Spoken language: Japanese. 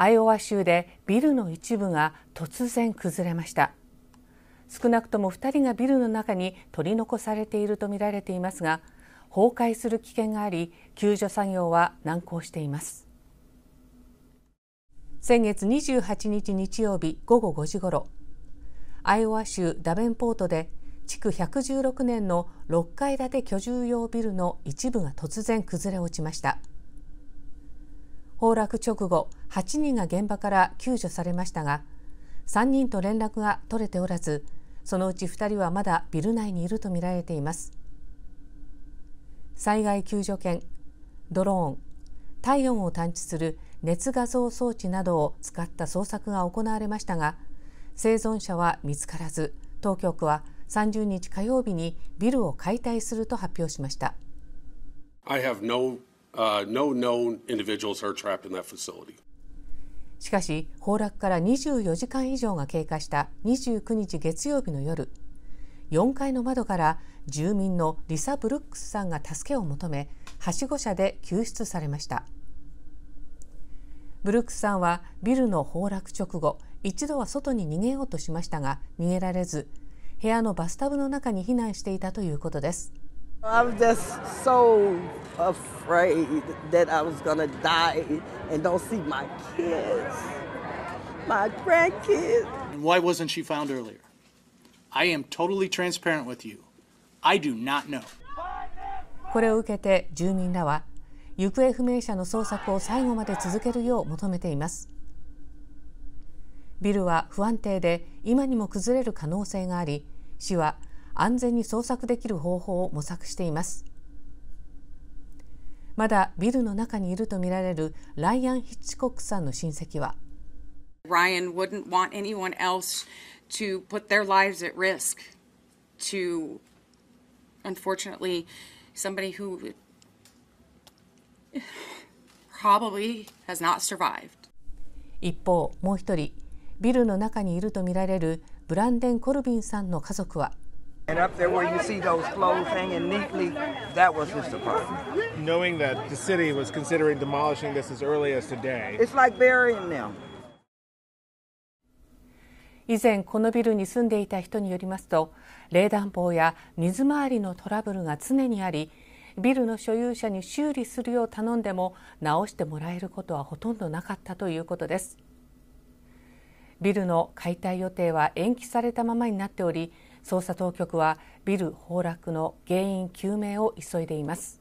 アイオワ州でビルの一部が突然崩れました少なくとも2人がビルの中に取り残されているとみられていますが崩壊する危険があり救助作業は難航しています先月28日日曜日午後5時ごろアイオワ州ダベンポートで築116年の6階建て居住用ビルの一部が突然崩れ落ちました崩落直後8人が現場から救助されましたが3人と連絡が取れておらずそのうち2人はまだビル内にいるとみられています災害救助犬ドローン体温を探知する熱画像装置などを使った捜索が行われましたが生存者は見つからず当局は30日火曜日にビルを解体すると発表しました。しかし崩落から24時間以上が経過した29日月曜日の夜4階の窓から住民のリサ・ブルックスさんが助けを求めはしご車で救出されましたブルックスさんはビルの崩落直後一度は外に逃げようとしましたが逃げられず部屋のバスタブの中に避難していたということです。I'm just so afraid that I was gonna die and don't see my kids, my grandkids. why wasn't she found earlier? I am totally transparent with you. I do not know. これを受けて住民らは行方不明者の捜索を最後まで続けるよう求めていますビルは不安定で今にも崩れる可能性があり市は安全に捜索できる方法を模索していますまだビルの中にいるとみられるライアン・ヒッチコックさんの親戚は Ryan wouldn't want anyone else to put their lives at risk to unfortunately somebody who probably has not survived 一方もう一人ビルの中にいるとみられるブランデン・コルビンさんの家族は And up there where you see those clothes hanging neatly, that was his apartment. Knowing that the city was considering demolishing this as early as today. It's like burying them. 以前このビルに住んでいた人によりますと冷暖房や水回りのトラブルが常にありビルの所有者に修理するよう頼んでも直してもらえることはほとんどなかったということですビルの解体予定は延期されたままになっており捜査当局はビル崩落の原因究明を急いでいます。